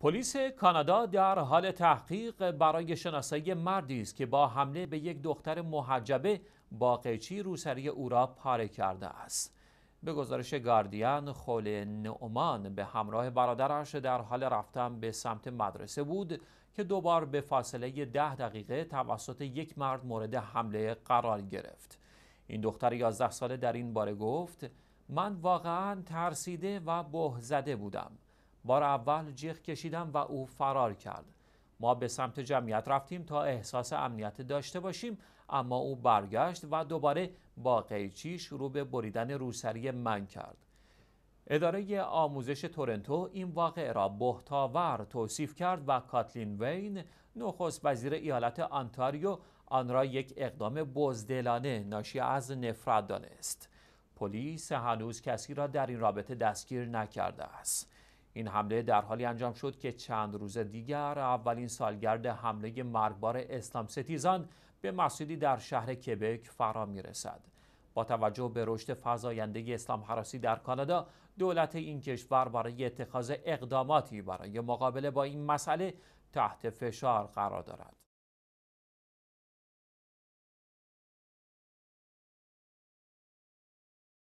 پلیس کانادا در حال تحقیق برای شناسایی مردی است که با حمله به یک دختر محجبه با قیچی روسری او را پاره کرده است به گزارش گاردین خول نعمان به همراه برادرش در حال رفتن به سمت مدرسه بود که دوبار به فاصله ده دقیقه توسط یک مرد مورد حمله قرار گرفت این دختر 11 ساله در این باره گفت من واقعا ترسیده و بهزده بودم بار اول جیغ کشیدم و او فرار کرد ما به سمت جمعیت رفتیم تا احساس امنیت داشته باشیم اما او برگشت و دوباره با قیچی شروع به بریدن روسری من کرد اداره آموزش تورنتو این واقعه را بهتاور توصیف کرد و کاتلین وین نخست وزیر ایالت آنتاریو آن را یک اقدام بزدلانه ناشی از نفرت دانست پلیس هنوز کسی را در این رابطه دستگیر نکرده است این حمله در حالی انجام شد که چند روز دیگر اولین سالگرد حمله مرگبار اسلام ستیزان به مسجدی در شهر کبک فرا رسد. با توجه به رشد فضاینده اسلام حراسی در کانادا دولت این کشور برای اتخاذ اقداماتی برای مقابله با این مسئله تحت فشار قرار دارد